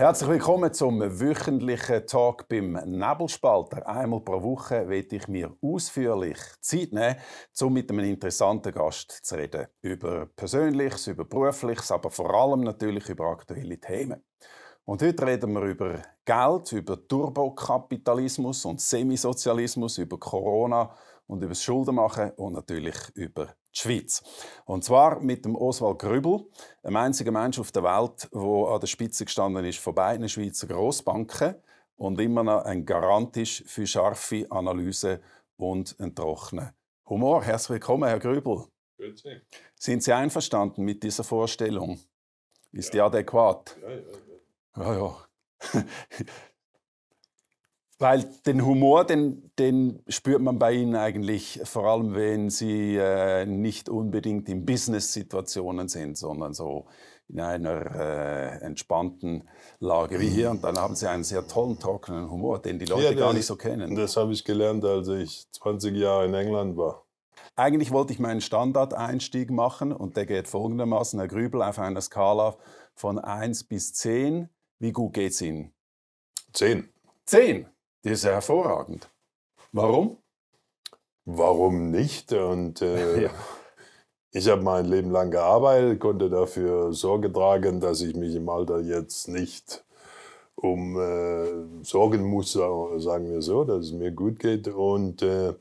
Herzlich willkommen zum wöchentlichen Talk beim Nebelspalter. Einmal pro Woche werde ich mir ausführlich Zeit nehmen, um mit einem interessanten Gast zu reden. Über Persönliches, über Berufliches, aber vor allem natürlich über aktuelle Themen. Und heute reden wir über Geld, über Turbokapitalismus und Semisozialismus, über Corona und über das Schuldenmachen und natürlich über die Schweiz. Und zwar mit dem Oswald Grübel, einem einzigen Mensch auf der Welt, der an der Spitze gestanden ist von beiden Schweizer Großbanken und immer noch ein Garant ist für scharfe Analyse und einen trockenen Humor. Herzlich willkommen, Herr Grübel. Grüezi. Sind Sie einverstanden mit dieser Vorstellung? Ist ja. die adäquat? Ja, ja. ja. ja, ja. Weil den Humor, den, den, spürt man bei Ihnen eigentlich, vor allem wenn Sie äh, nicht unbedingt in Business-Situationen sind, sondern so in einer äh, entspannten Lage wie hier. Und dann haben Sie einen sehr tollen, trockenen Humor, den die Leute ja, gar nicht so kennen. Das habe ich gelernt, als ich 20 Jahre in England war. Eigentlich wollte ich meinen Standardeinstieg machen und der geht folgendermaßen, Herr Grübel, auf einer Skala von 1 bis 10. Wie gut geht es Ihnen? 10. 10? Das ist hervorragend. Warum? Warum nicht? Und äh, ja. ich habe mein Leben lang gearbeitet, konnte dafür Sorge tragen, dass ich mich im Alter jetzt nicht um äh, sorgen muss, sagen wir so, dass es mir gut geht. Und äh,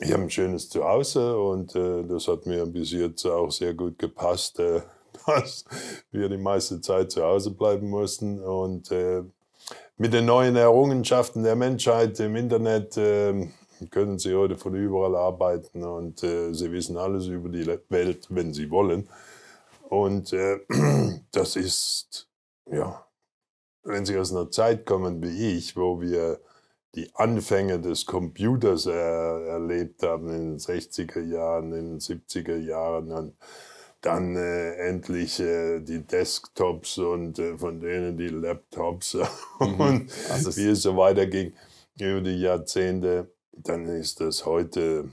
ich habe ein schönes Zuhause und äh, das hat mir bis jetzt auch sehr gut gepasst, äh, dass wir die meiste Zeit zu Hause bleiben mussten. Und äh, mit den neuen Errungenschaften der Menschheit im Internet äh, können Sie heute von überall arbeiten und äh, Sie wissen alles über die Welt, wenn Sie wollen. Und äh, das ist, ja, wenn Sie aus einer Zeit kommen wie ich, wo wir die Anfänge des Computers er äh, erlebt haben in den 60er Jahren, in den 70er Jahren dann dann äh, endlich äh, die Desktops und äh, von denen die Laptops mhm. und also wie es so weiterging über die Jahrzehnte, dann ist das heute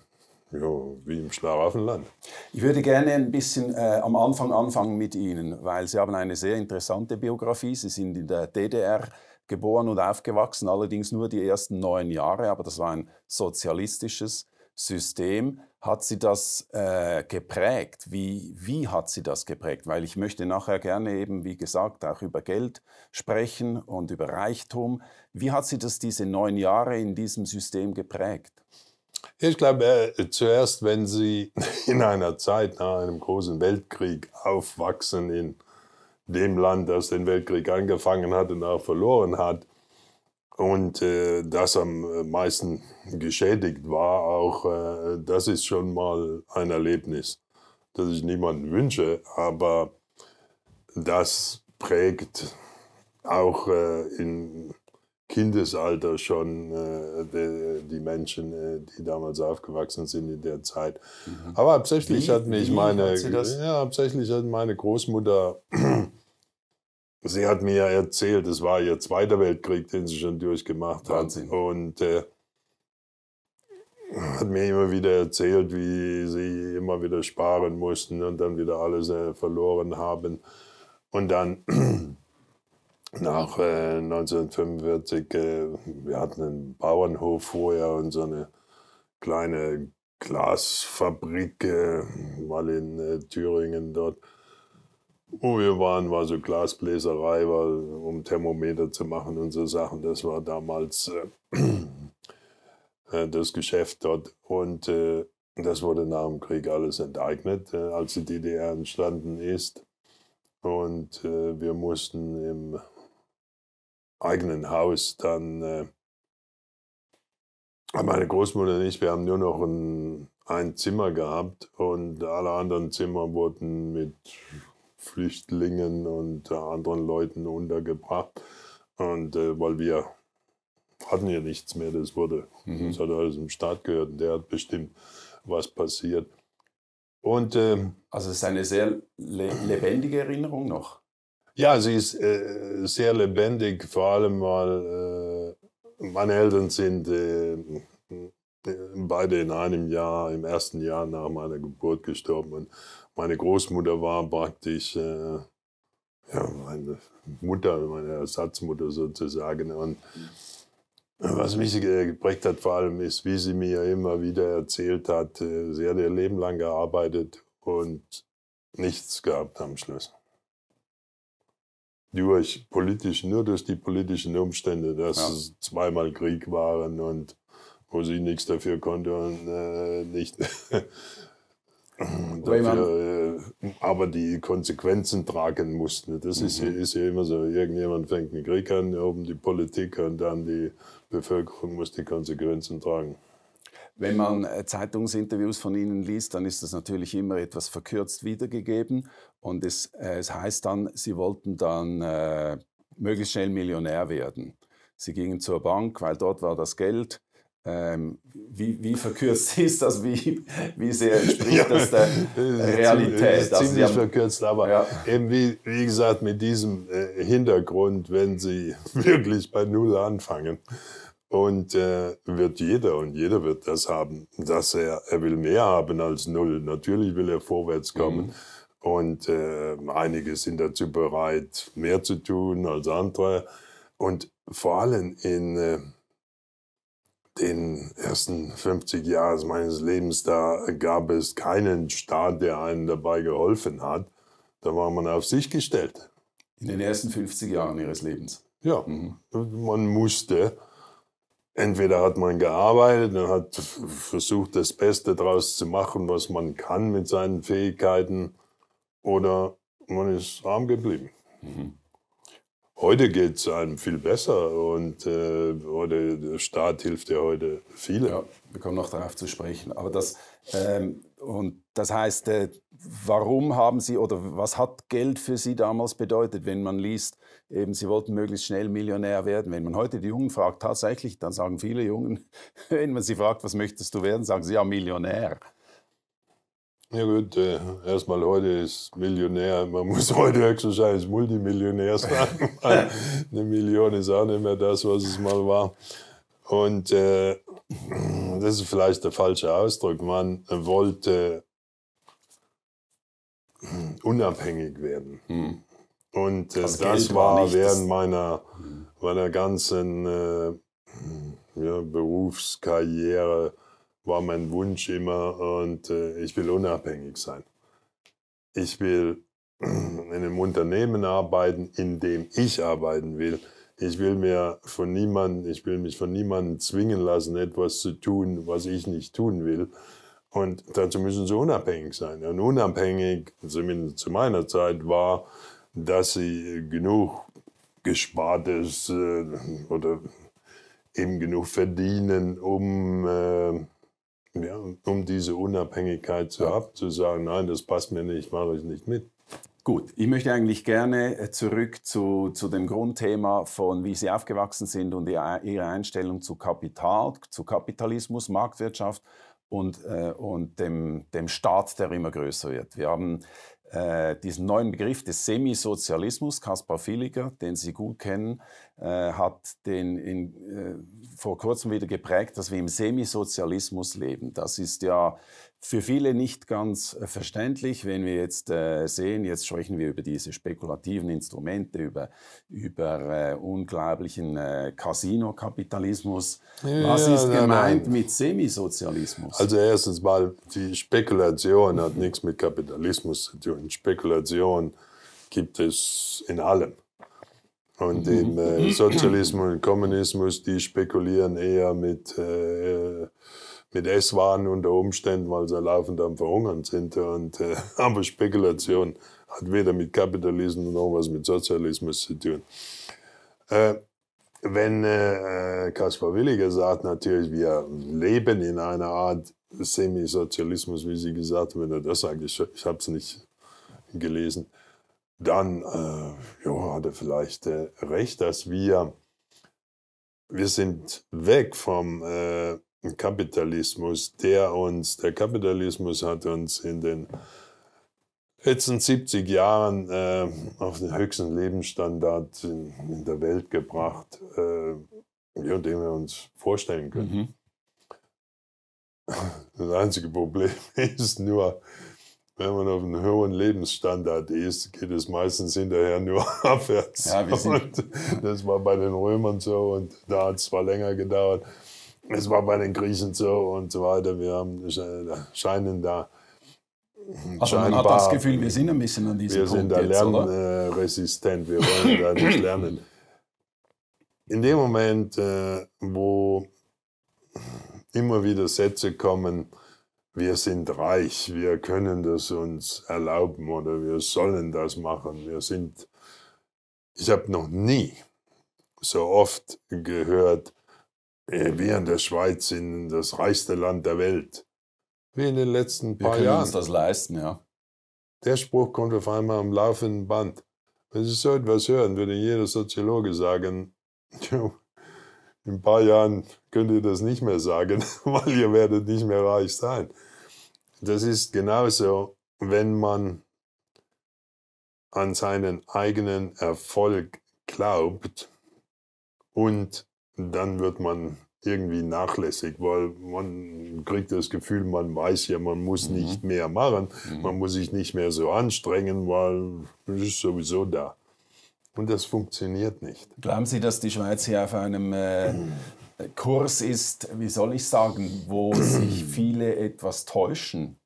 jo, wie im Schlaraffenland. Ich würde gerne ein bisschen äh, am Anfang anfangen mit Ihnen, weil Sie haben eine sehr interessante Biografie. Sie sind in der DDR geboren und aufgewachsen, allerdings nur die ersten neun Jahre, aber das war ein sozialistisches System. Hat sie das äh, geprägt? Wie, wie hat sie das geprägt? Weil ich möchte nachher gerne eben, wie gesagt, auch über Geld sprechen und über Reichtum. Wie hat sie das diese neun Jahre in diesem System geprägt? Ich glaube, äh, zuerst, wenn Sie in einer Zeit nach einem großen Weltkrieg aufwachsen in dem Land, das den Weltkrieg angefangen hat und auch verloren hat, und äh, das am äh, meisten geschädigt war, auch äh, das ist schon mal ein Erlebnis, das ich niemandem wünsche, aber das prägt auch äh, im Kindesalter schon äh, die, die, Menschen, äh, die damals aufgewachsen sind in der Zeit. Mhm. Aber hauptsächlich hat mich meine, hat ja, hauptsächlich hat meine Großmutter Sie hat mir ja erzählt, es war ihr zweiter Weltkrieg, den sie schon durchgemacht Wahnsinn. hat. Und äh, hat mir immer wieder erzählt, wie sie immer wieder sparen mussten und dann wieder alles äh, verloren haben. Und dann nach äh, 1945, äh, wir hatten einen Bauernhof vorher und so eine kleine Glasfabrik, äh, mal in äh, Thüringen dort. Wo wir waren, war so Glasbläserei, war, um Thermometer zu machen und so Sachen. Das war damals äh, äh das Geschäft dort. Und äh, das wurde nach dem Krieg alles enteignet, äh, als die DDR entstanden ist. Und äh, wir mussten im eigenen Haus dann äh, meine Großmutter und ich, wir haben nur noch ein, ein Zimmer gehabt und alle anderen Zimmer wurden mit Flüchtlingen und äh, anderen Leuten untergebracht. Und äh, weil wir hatten ja nichts mehr, das wurde. Mhm. Das hat alles im Staat gehört und der hat bestimmt, was passiert. Und, ähm, also es ist eine sehr le lebendige Erinnerung noch. Ja, sie ist äh, sehr lebendig, vor allem weil äh, meine Eltern sind äh, äh, beide in einem Jahr, im ersten Jahr nach meiner Geburt gestorben. Und meine Großmutter war praktisch äh, ja, meine Mutter, meine Ersatzmutter sozusagen. Und was mich äh, geprägt hat, vor allem ist, wie sie mir immer wieder erzählt hat, äh, sie hat ihr Leben lang gearbeitet und nichts gehabt am Schluss. Durch politisch, nur durch die politischen Umstände, dass ja. es zweimal Krieg waren und wo sie nichts dafür konnte und äh, nicht Mhm, dafür, äh, aber die Konsequenzen tragen mussten. Das mhm. ist, ist ja immer so. Irgendjemand fängt einen Krieg an, oben die Politik und dann die Bevölkerung muss die Konsequenzen tragen. Wenn man äh, Zeitungsinterviews von Ihnen liest, dann ist das natürlich immer etwas verkürzt wiedergegeben. Und es, äh, es heißt dann, Sie wollten dann äh, möglichst schnell Millionär werden. Sie gingen zur Bank, weil dort war das Geld. Ähm, wie, wie, verkürzt ist das? Wie, wie sehr entspricht das der Realität? Ist ziemlich, ziemlich also, haben, verkürzt, aber ja. eben wie, wie gesagt, mit diesem äh, Hintergrund, wenn Sie wirklich bei Null anfangen, und äh, wird jeder und jeder wird das haben, dass er, er will mehr haben als Null. Natürlich will er vorwärts mhm. kommen. Mhm. Und äh, einige sind dazu bereit, mehr zu tun als andere. Und vor allem in äh, den ersten 50 Jahren meines Lebens, da gab es keinen Staat, der einem dabei geholfen hat. Da war man auf sich gestellt. In den ersten 50 Jahren ihres Lebens? Ja, mhm. man musste. Entweder hat man gearbeitet und hat versucht, das Beste daraus zu machen, was man kann mit seinen Fähigkeiten, oder man ist arm geblieben. Mhm. Heute geht es einem viel besser und äh, heute, der Staat hilft ja heute vielen. Ja, wir kommen noch darauf zu sprechen. Aber das, ähm, und das heißt, äh, warum haben Sie oder was hat Geld für Sie damals bedeutet, wenn man liest, eben Sie wollten möglichst schnell Millionär werden? Wenn man heute die Jungen fragt, tatsächlich, dann sagen viele Jungen, wenn man sie fragt, was möchtest du werden, sagen sie ja Millionär. Ja gut, äh, erstmal heute ist Millionär, man muss heute höchstens Multimillionär sein. Eine Million ist auch nicht mehr das, was es mal war. Und äh, das ist vielleicht der falsche Ausdruck. Man wollte unabhängig werden. Hm. Und äh, also das, das war während meiner, hm. meiner ganzen äh, ja, Berufskarriere war mein Wunsch immer und äh, ich will unabhängig sein. Ich will in einem Unternehmen arbeiten, in dem ich arbeiten will. Ich will mir von niemandem, ich will mich von niemandem zwingen lassen, etwas zu tun, was ich nicht tun will. Und dazu müssen sie unabhängig sein. Und unabhängig, zumindest zu meiner Zeit, war, dass sie genug Gespartes äh, oder eben genug verdienen, um äh, ja, um diese Unabhängigkeit zu haben, zu sagen, nein, das passt mir nicht, mache ich nicht mit. Gut, ich möchte eigentlich gerne äh, zurück zu, zu dem Grundthema von, wie Sie aufgewachsen sind und Ihre Einstellung zu Kapital, zu Kapitalismus, Marktwirtschaft und, äh, und dem, dem Staat, der immer größer wird. Wir haben äh, diesen neuen Begriff des Semisozialismus, Kaspar Filiger, den Sie gut kennen, äh, hat den in, äh, vor kurzem wieder geprägt, dass wir im Semisozialismus leben. Das ist ja für viele nicht ganz äh, verständlich, wenn wir jetzt äh, sehen, jetzt sprechen wir über diese spekulativen Instrumente, über, über äh, unglaublichen äh, Casino-Kapitalismus. Ja, Was ist nein, gemeint nein. mit Semisozialismus? Also erstens mal, die Spekulation hat nichts mit Kapitalismus zu tun. Spekulation gibt es in allem. Und im mhm. äh, Sozialismus und Kommunismus, die spekulieren eher mit... Äh, mit Esswaren unter Umständen, weil sie laufend am Verhungern sind. Und, äh, aber Spekulation hat weder mit Kapitalismus noch was mit Sozialismus zu tun. Äh, wenn äh, äh, Kaspar Williger sagt, natürlich, wir leben in einer Art Semisozialismus, wie Sie gesagt haben, wenn er das sagt, ich, ich habe es nicht gelesen, dann äh, jo, hat er vielleicht äh, recht, dass wir, wir sind weg vom äh, Kapitalismus, der uns, der Kapitalismus hat uns in den letzten 70 Jahren äh, auf den höchsten Lebensstandard in, in der Welt gebracht, äh, ja, den wir uns vorstellen können. Mhm. Das einzige Problem ist nur, wenn man auf einem hohen Lebensstandard ist, geht es meistens hinterher nur abwärts. Ja, das war bei den Römern so und da hat es zwar länger gedauert. Es war bei den Griechen so und so weiter. Wir haben, äh, scheinen da. Also man hat das Gefühl, wir sind ein bisschen an diesem wir Punkt. Wir sind da lernresistent, wir wollen da nicht lernen. In dem Moment, äh, wo immer wieder Sätze kommen, wir sind reich, wir können das uns erlauben oder wir sollen das machen, wir sind. Ich habe noch nie so oft gehört, äh, wir in der Schweiz sind das reichste Land der Welt. Wie in den letzten paar wir können Jahren. uns das leisten, ja. Der Spruch kommt auf einmal am laufenden Band. Wenn Sie so etwas hören, würde jeder Soziologe sagen, in ein paar Jahren könnt ihr das nicht mehr sagen, weil ihr werdet nicht mehr reich sein. Das ist genauso, wenn man an seinen eigenen Erfolg glaubt und dann wird man irgendwie nachlässig, weil man kriegt das Gefühl, man weiß ja, man muss mhm. nicht mehr machen, mhm. man muss sich nicht mehr so anstrengen, weil es ist sowieso da. Und das funktioniert nicht. Glauben Sie, dass die Schweiz hier auf einem äh, Kurs ist, wie soll ich sagen, wo sich viele etwas täuschen?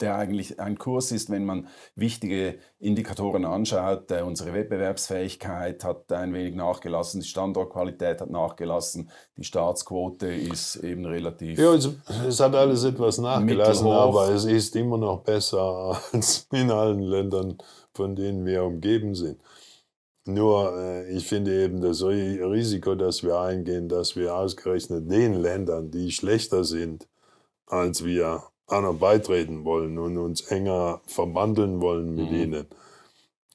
der eigentlich ein Kurs ist, wenn man wichtige Indikatoren anschaut. Äh, unsere Wettbewerbsfähigkeit hat ein wenig nachgelassen, die Standortqualität hat nachgelassen, die Staatsquote ist eben relativ. Ja, es, es hat alles etwas nachgelassen, mittelhoch. aber es ist immer noch besser als in allen Ländern, von denen wir umgeben sind. Nur, äh, ich finde eben das Risiko, das wir eingehen, dass wir ausgerechnet den Ländern, die schlechter sind als wir, anderen beitreten wollen und uns enger verwandeln wollen mit mhm. ihnen.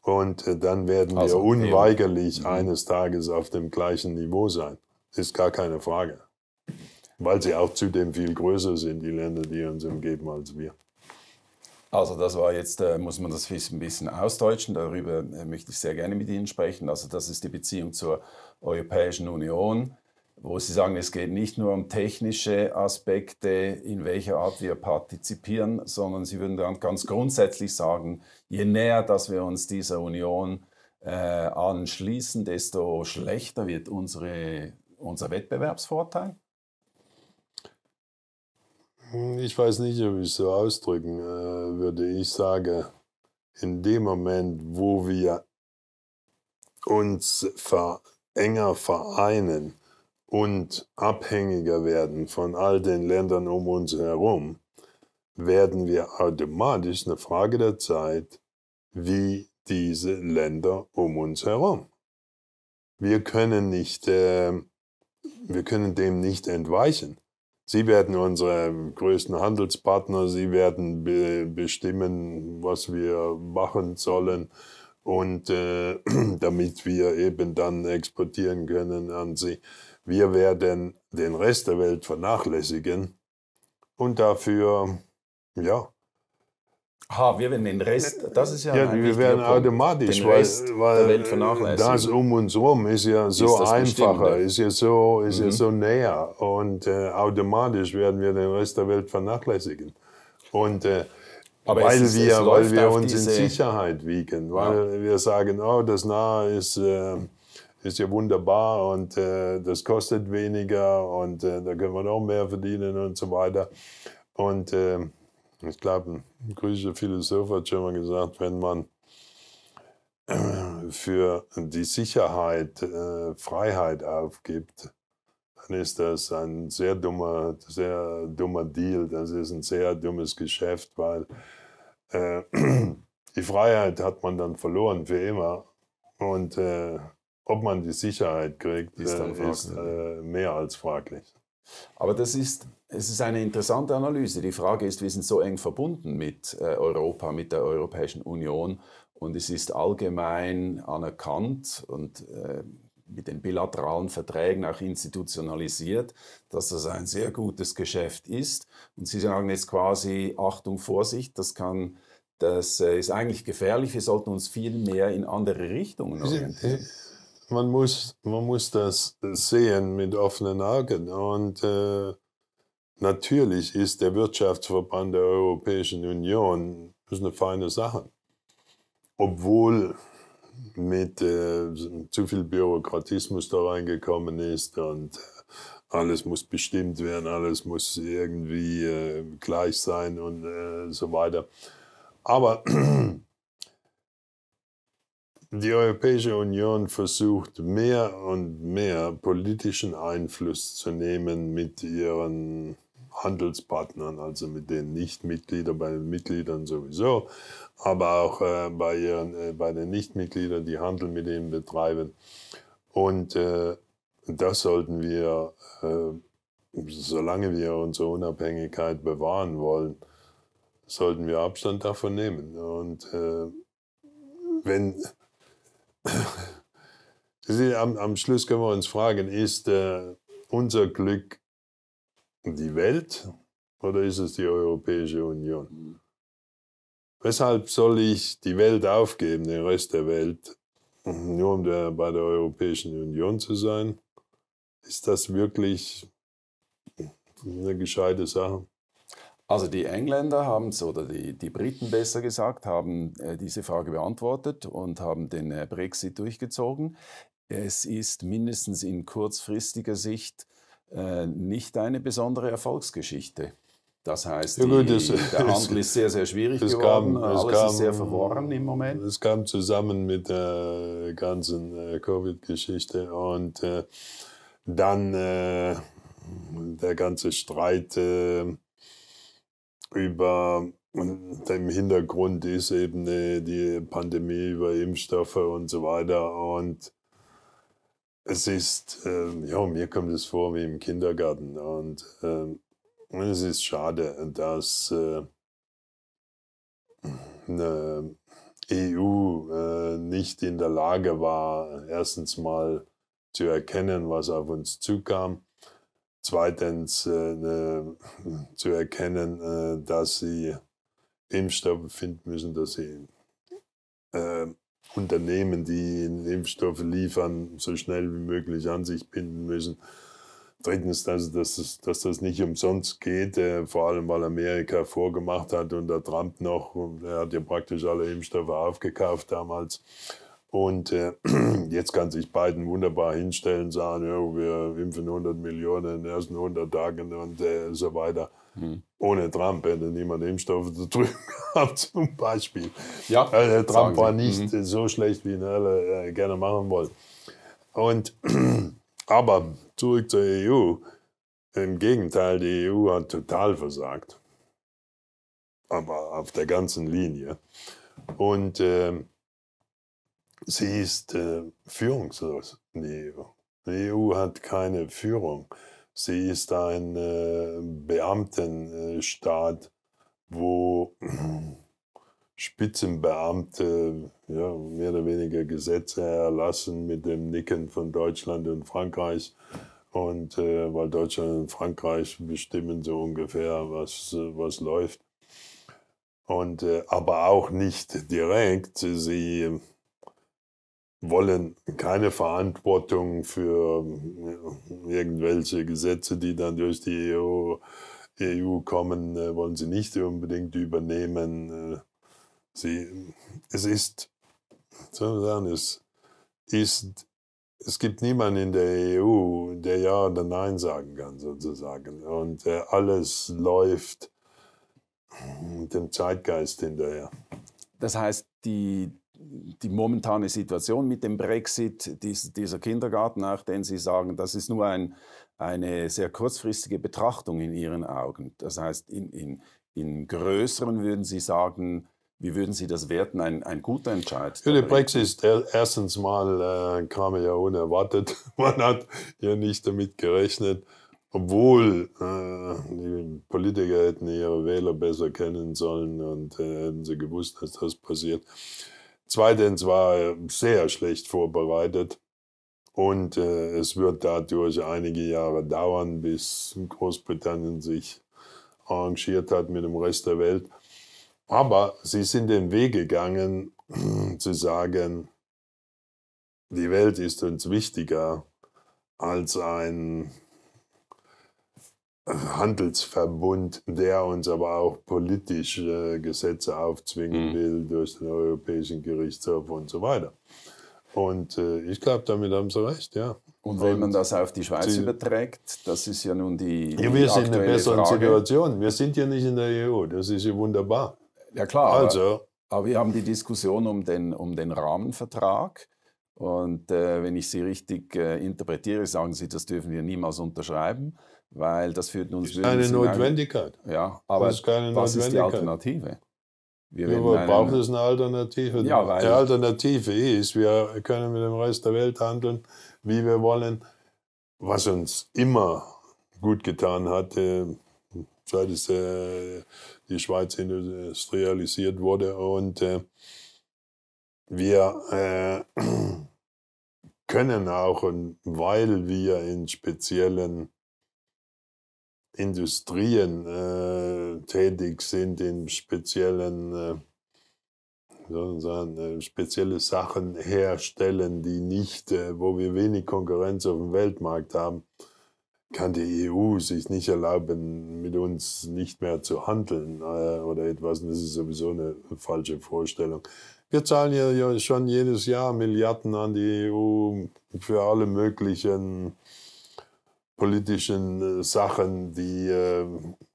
Und äh, dann werden also, wir unweigerlich eben. Mhm. eines Tages auf dem gleichen Niveau sein. Ist gar keine Frage. Weil sie auch zudem viel größer sind, die Länder, die uns umgeben, als wir. Also das war jetzt, äh, muss man das ein bisschen ausdeutschen, darüber äh, möchte ich sehr gerne mit Ihnen sprechen. Also das ist die Beziehung zur Europäischen Union, wo Sie sagen, es geht nicht nur um technische Aspekte, in welcher Art wir partizipieren, sondern Sie würden dann ganz grundsätzlich sagen, je näher, dass wir uns dieser Union äh, anschließen, desto schlechter wird unsere, unser Wettbewerbsvorteil? Ich weiß nicht, ob ich es so ausdrücken äh, würde. Ich sage, in dem Moment, wo wir uns ver enger vereinen, und abhängiger werden von all den Ländern um uns herum, werden wir automatisch eine Frage der Zeit, wie diese Länder um uns herum. Wir können, nicht, äh, wir können dem nicht entweichen. Sie werden unsere größten Handelspartner, sie werden be bestimmen, was wir machen sollen und äh, damit wir eben dann exportieren können an sie. Wir werden den Rest der Welt vernachlässigen und dafür, ja. Ha, wir werden den Rest, das ist ja. ja wir werden automatisch, den Rest weil, weil der Welt vernachlässigen. das um uns herum ist ja so ist einfacher, ist ja ne? so, ist mhm. ja so näher und äh, automatisch werden wir den Rest der Welt vernachlässigen. Und äh, aber weil es, wir, es weil wir uns in Sicherheit wiegen, weil ja. wir sagen, oh, das Nahe ist. Äh, ist ja wunderbar und äh, das kostet weniger und äh, da können wir noch mehr verdienen und so weiter. Und äh, ich glaube, ein griechischer Philosoph hat schon mal gesagt, wenn man äh, für die Sicherheit äh, Freiheit aufgibt, dann ist das ein sehr dummer, sehr dummer Deal. Das ist ein sehr dummes Geschäft, weil äh, die Freiheit hat man dann verloren für immer. Und äh, ob man die Sicherheit kriegt, ist, dann äh, ist äh, mehr als fraglich. Aber das ist, es ist eine interessante Analyse. Die Frage ist, wir sind so eng verbunden mit äh, Europa, mit der Europäischen Union und es ist allgemein anerkannt und äh, mit den bilateralen Verträgen auch institutionalisiert, dass das ein sehr gutes Geschäft ist. Und Sie sagen jetzt quasi, Achtung, Vorsicht, das kann das äh, ist eigentlich gefährlich. Wir sollten uns viel mehr in andere Richtungen orientieren man muss, man muss das sehen mit offenen Augen. Und äh, natürlich ist der Wirtschaftsverband der Europäischen Union eine feine Sache. Obwohl mit äh, zu viel Bürokratismus da reingekommen ist und äh, alles muss bestimmt werden, alles muss irgendwie äh, gleich sein und äh, so weiter. Aber die Europäische Union versucht mehr und mehr politischen Einfluss zu nehmen mit ihren Handelspartnern, also mit den Nichtmitgliedern, bei den Mitgliedern sowieso, aber auch äh, bei, ihren, äh, bei den Nichtmitgliedern, die Handel mit ihnen betreiben. Und äh, das sollten wir, äh, solange wir unsere Unabhängigkeit bewahren wollen, sollten wir Abstand davon nehmen. Und äh, wenn Sie, am, am, Schluss können wir uns fragen, ist äh, unser Glück die Welt oder ist es die Europäische Union? Mhm. Weshalb soll ich die Welt aufgeben, den Rest der Welt, nur um der, bei der Europäischen Union zu sein? Ist das wirklich eine gescheite Sache? Also die Engländer haben es, oder die, die Briten besser gesagt, haben äh, diese Frage beantwortet und haben den äh, Brexit durchgezogen. Es ist mindestens in kurzfristiger Sicht äh, nicht eine besondere Erfolgsgeschichte. Das heißt, ja, gut, die, der Handel ist sehr, sehr schwierig geworden. Kam, Alles kam, ist sehr verworren im Moment. Es kam zusammen mit der ganzen äh, Covid-Geschichte und äh, dann äh, der ganze Streit über dem Hintergrund ist eben äh, die Pandemie über Impfstoffe und so weiter. Und es ist, ähm, ja, mir kommt es vor wie im Kindergarten. Und äh, es ist schade, dass äh, eine EU äh, nicht in der Lage war, erstens mal zu erkennen, was auf uns zukam Zweitens äh, ne, zu erkennen, äh, dass sie Impfstoffe finden müssen, dass sie äh, Unternehmen, die Impfstoffe liefern, so schnell wie möglich an sich binden müssen. Drittens, dass, dass, dass das nicht umsonst geht, äh, vor allem weil Amerika vorgemacht hat und der Trump noch, er hat ja praktisch alle Impfstoffe aufgekauft damals. Und äh, jetzt kann sich Biden wunderbar hinstellen, sagen, ja, wir impfen 100 Millionen in den ersten 100 Tagen und äh, so weiter. Hm. Ohne Trump hätte niemand Impfstoffe zu drüben gehabt, zum Beispiel. Ja, also, Trump war nicht mhm. so schlecht, wie ihn alle äh, gerne machen wollen. Und, aber zurück zur EU. Im Gegenteil, die EU hat total versagt. Aber auf der ganzen Linie. Und ähm, sie ist äh, führungslos Die EU. Die EU hat keine Führung. Sie ist ein äh, Beamtenstaat, wo Spitzenbeamte ja, mehr oder weniger Gesetze erlassen mit dem Nicken von Deutschland und Frankreich. Und äh, weil Deutschland und Frankreich bestimmen so ungefähr, was, was läuft. Und, äh, aber auch nicht direkt. Sie wollen keine Verantwortung für äh, irgendwelche Gesetze, die dann durch die EU, EU kommen, äh, wollen sie nicht unbedingt übernehmen. Äh. Sie, es ist, sagen, es ist, es gibt niemanden in der EU, der Ja oder Nein sagen kann, sozusagen. Und alles läuft dem Zeitgeist hinterher. Das heißt, die, die momentane Situation mit dem Brexit, dies, dieser Kindergarten, auch den Sie sagen, das ist nur ein, eine sehr kurzfristige Betrachtung in Ihren Augen. Das heißt, in, in, in größeren würden Sie sagen, wie würden Sie das werten, ein, ein guter Entscheid? Für den Brexit, erstens mal äh, kam er ja unerwartet. Man hat ja nicht damit gerechnet, obwohl äh, die Politiker hätten ihre Wähler besser kennen sollen und äh, hätten sie gewusst, dass das passiert. Zweitens war er sehr schlecht vorbereitet und äh, es wird dadurch einige Jahre dauern, bis Großbritannien sich arrangiert hat mit dem Rest der Welt. Aber sie sind den Weg gegangen, zu sagen, die Welt ist uns wichtiger als ein Handelsverbund, der uns aber auch politisch äh, Gesetze aufzwingen mhm. will durch den Europäischen Gerichtshof und so weiter. Und äh, ich glaube, damit haben sie recht, ja. Und wenn und man das auf die Schweiz sie, überträgt, das ist ja nun die. Ja, wir sind in einer besseren Frage. Situation. Wir sind ja nicht in der EU. Das ist ja wunderbar. Ja, klar. Also. Aber, aber wir haben die Diskussion um den, um den Rahmenvertrag. Und äh, wenn ich Sie richtig äh, interpretiere, sagen Sie, das dürfen wir niemals unterschreiben weil das führt uns ist Eine Notwendigkeit. ja, aber das ist keine was ist die Alternative? Wir, ja, wir brauchen eine Alternative. Ja, die Alternative ist, wir können mit dem Rest der Welt handeln, wie wir wollen, was uns immer gut getan hat, äh, seit es, äh, die Schweiz industrialisiert wurde. Und äh, wir können auch, weil wir in speziellen Industrien äh, tätig sind, in speziellen, äh, sagen, äh, spezielle Sachen herstellen, die nicht, äh, wo wir wenig Konkurrenz auf dem Weltmarkt haben, kann die EU sich nicht erlauben, mit uns nicht mehr zu handeln äh, oder etwas. Und das ist sowieso eine falsche Vorstellung. Wir zahlen ja schon jedes Jahr Milliarden an die EU für alle möglichen politischen äh, Sachen, die äh,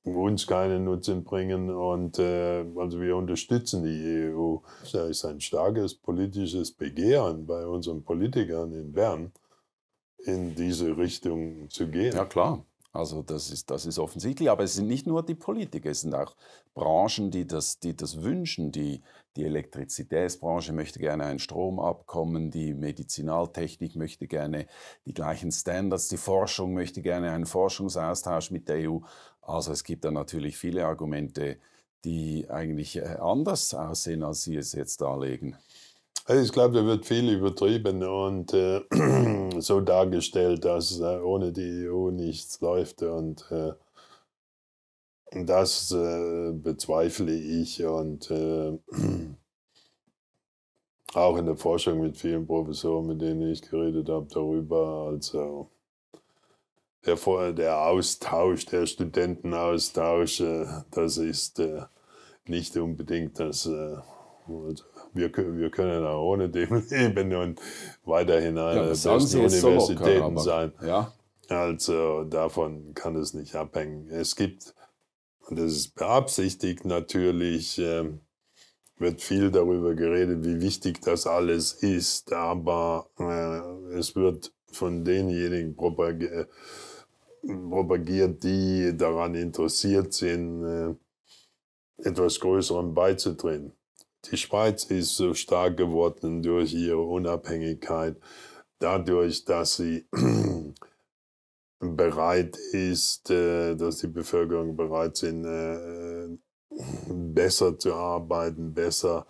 uns keinen Nutzen bringen. Und äh, also wir unterstützen die EU. Da ist ein starkes politisches Begehren bei unseren Politikern in Bern, in diese Richtung zu gehen. Ja klar. Also das ist, das ist offensichtlich. Aber es sind nicht nur die Politiker, es sind auch Branchen, die das, die das wünschen, die die Elektrizitätsbranche möchte gerne ein Stromabkommen, die Medizinaltechnik möchte gerne die gleichen Standards, die Forschung möchte gerne einen Forschungsaustausch mit der EU. Also es gibt da natürlich viele Argumente, die eigentlich äh, anders aussehen, als Sie es jetzt darlegen. Also ich glaube, da wird viel übertrieben und äh, so dargestellt, dass äh, ohne die EU nichts läuft und äh, das äh, bezweifle ich und äh, auch in der Forschung mit vielen Professoren, mit denen ich geredet habe, darüber. Also der, der Austausch, der Studentenaustausch, äh, das ist äh, nicht unbedingt das. Äh, also wir, wir können auch ohne dem leben und weiterhin eine ja, beste Universitäten so sein. Ja? Also davon kann es nicht abhängen. Es gibt das ist beabsichtigt natürlich, ähm, wird viel darüber geredet, wie wichtig das alles ist, aber äh, es wird von denjenigen propagiert, propagiert, die daran interessiert sind, äh, etwas Größerem beizutreten. Die Schweiz ist so stark geworden durch ihre Unabhängigkeit, dadurch, dass sie bereit ist, äh, dass die Bevölkerung bereit sind, äh, äh, besser zu arbeiten, besser,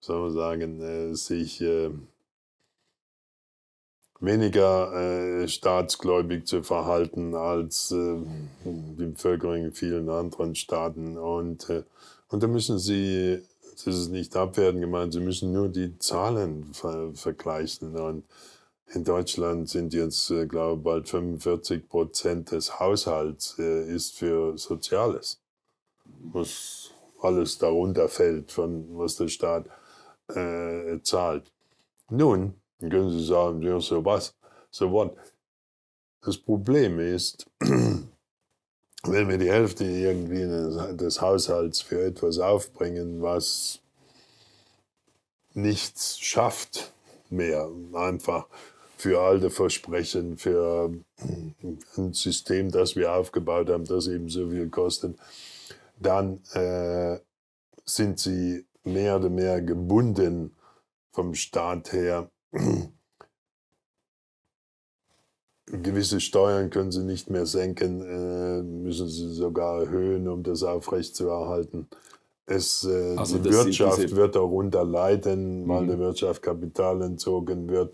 soll man sagen, sich weniger staatsgläubig zu verhalten als die Bevölkerung in vielen anderen Staaten. Und, und da müssen sie, das ist nicht abwertend gemeint, sie müssen nur die Zahlen ver vergleichen und in Deutschland sind jetzt, äh, glaube ich, bald 45 Prozent des Haushalts äh, ist für Soziales, was alles darunter fällt, von was der Staat äh, zahlt. Nun, können Sie sagen, ja, so was, so what. Das Problem ist, wenn wir die Hälfte irgendwie des Haushalts für etwas aufbringen, was nichts schafft mehr, einfach für alte Versprechen, für äh, ein System, das wir aufgebaut haben, das eben so viel kostet, dann äh, sind sie mehr oder mehr gebunden vom Staat her. Gewisse Steuern können sie nicht mehr senken, äh, müssen sie sogar erhöhen, um das aufrechtzuerhalten. Es, äh, also die Wirtschaft wird darunter leiden, weil mhm. der Wirtschaft Kapital entzogen wird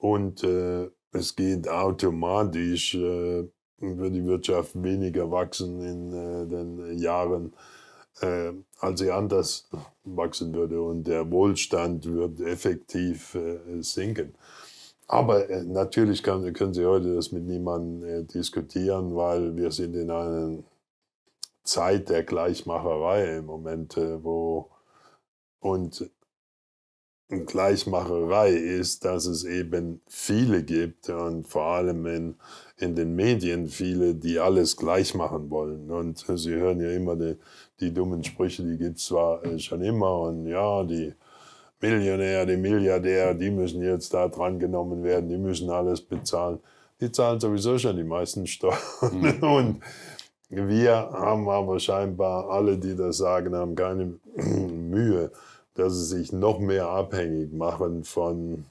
und äh, es geht automatisch, äh, wird die Wirtschaft weniger wachsen in äh, den Jahren, äh, als sie anders wachsen würde und der Wohlstand wird effektiv äh, sinken. Aber äh, natürlich kann, können Sie heute das mit niemandem äh, diskutieren, weil wir sind in einer Zeit der Gleichmacherei im Moment, wo und Gleichmacherei ist, dass es eben viele gibt und vor allem in, in den Medien viele, die alles gleich machen wollen. Und Sie hören ja immer die, die dummen Sprüche, die gibt es zwar äh, schon immer und ja, die Millionär, die Milliardär, die müssen jetzt da dran genommen werden, die müssen alles bezahlen. Die zahlen sowieso schon die meisten Steuern. Mhm. Und wir haben aber scheinbar alle, die das sagen, haben keine Mühe dass sie sich noch mehr abhängig machen von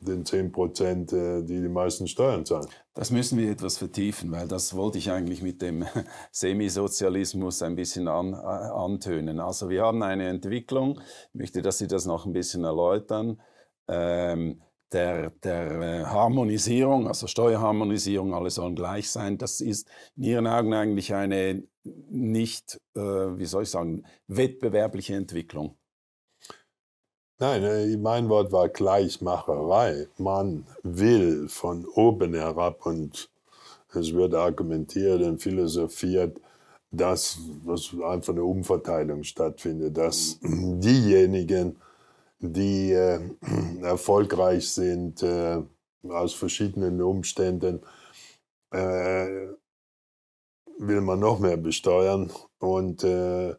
den 10 Prozent, äh, die die meisten Steuern zahlen. Das müssen wir etwas vertiefen, weil das wollte ich eigentlich mit dem Semisozialismus ein bisschen an, äh, antönen. Also wir haben eine Entwicklung, ich möchte, dass Sie das noch ein bisschen erläutern, ähm, der, der äh, Harmonisierung, also Steuerharmonisierung, alle sollen gleich sein. Das ist in Ihren Augen eigentlich eine nicht, äh, wie soll ich sagen, wettbewerbliche Entwicklung. Nein, äh, mein Wort war Gleichmacherei. Man will von oben herab und es wird argumentiert und philosophiert, dass das einfach eine Umverteilung stattfindet, dass diejenigen, die äh, erfolgreich sind äh, aus verschiedenen Umständen, äh, will man noch mehr besteuern und äh,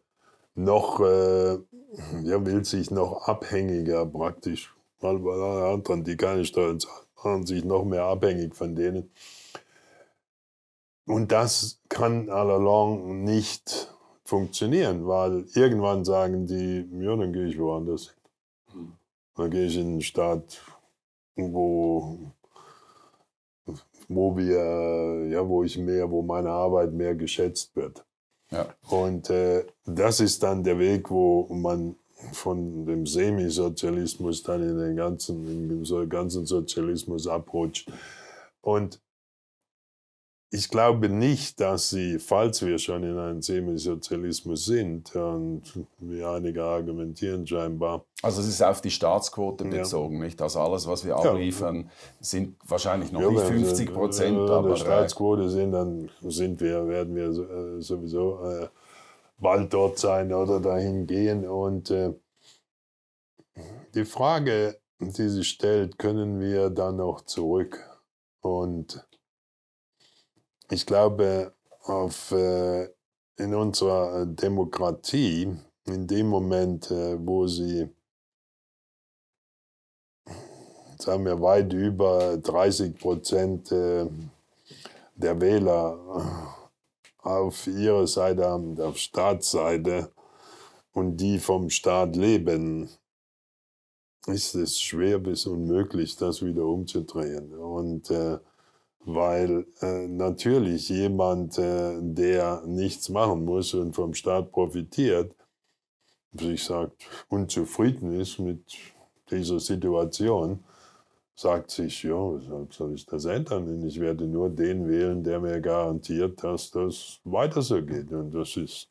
noch äh, ja, will sich noch abhängiger praktisch, weil alle anderen, die keine Steuern zahlen, machen sich noch mehr abhängig von denen. Und das kann à la nicht funktionieren, weil irgendwann sagen die, ja, dann gehe ich woanders hin. Dann gehe ich in einen Staat, wo, wo wir, ja, wo ich mehr, wo meine Arbeit mehr geschätzt wird. Ja. Und äh, das ist dann der Weg, wo man von dem Semisozialismus dann in den ganzen, in den ganzen Sozialismus abrutscht. Und ich glaube nicht, dass sie, falls wir schon in einem Semisozialismus sind, und wie einige argumentieren scheinbar. Also es ist auf die Staatsquote bezogen, ja. nicht? Also alles, was wir abliefern, ja. sind wahrscheinlich noch ja, nicht 50 Prozent. Wenn wir aber der Staatsquote sind, dann sind wir, werden wir äh, sowieso äh, bald dort sein oder dahin gehen. Und äh, die Frage, die sich stellt, können wir dann noch zurück? Und ich glaube, auf, äh, in unserer äh, Demokratie, in dem Moment, äh, wo sie, sagen wir, weit über 30 Prozent äh, der Wähler äh, auf ihrer Seite haben, auf Staatsseite, und die vom Staat leben, ist es schwer bis unmöglich, das wieder umzudrehen. Und äh, weil äh, natürlich jemand, äh, der nichts machen muss und vom Staat profitiert, sich sagt, unzufrieden ist mit dieser Situation, sagt sich, ja, weshalb soll ich das ändern? Ich werde nur den wählen, der mir garantiert, dass das weiter so geht. Und das ist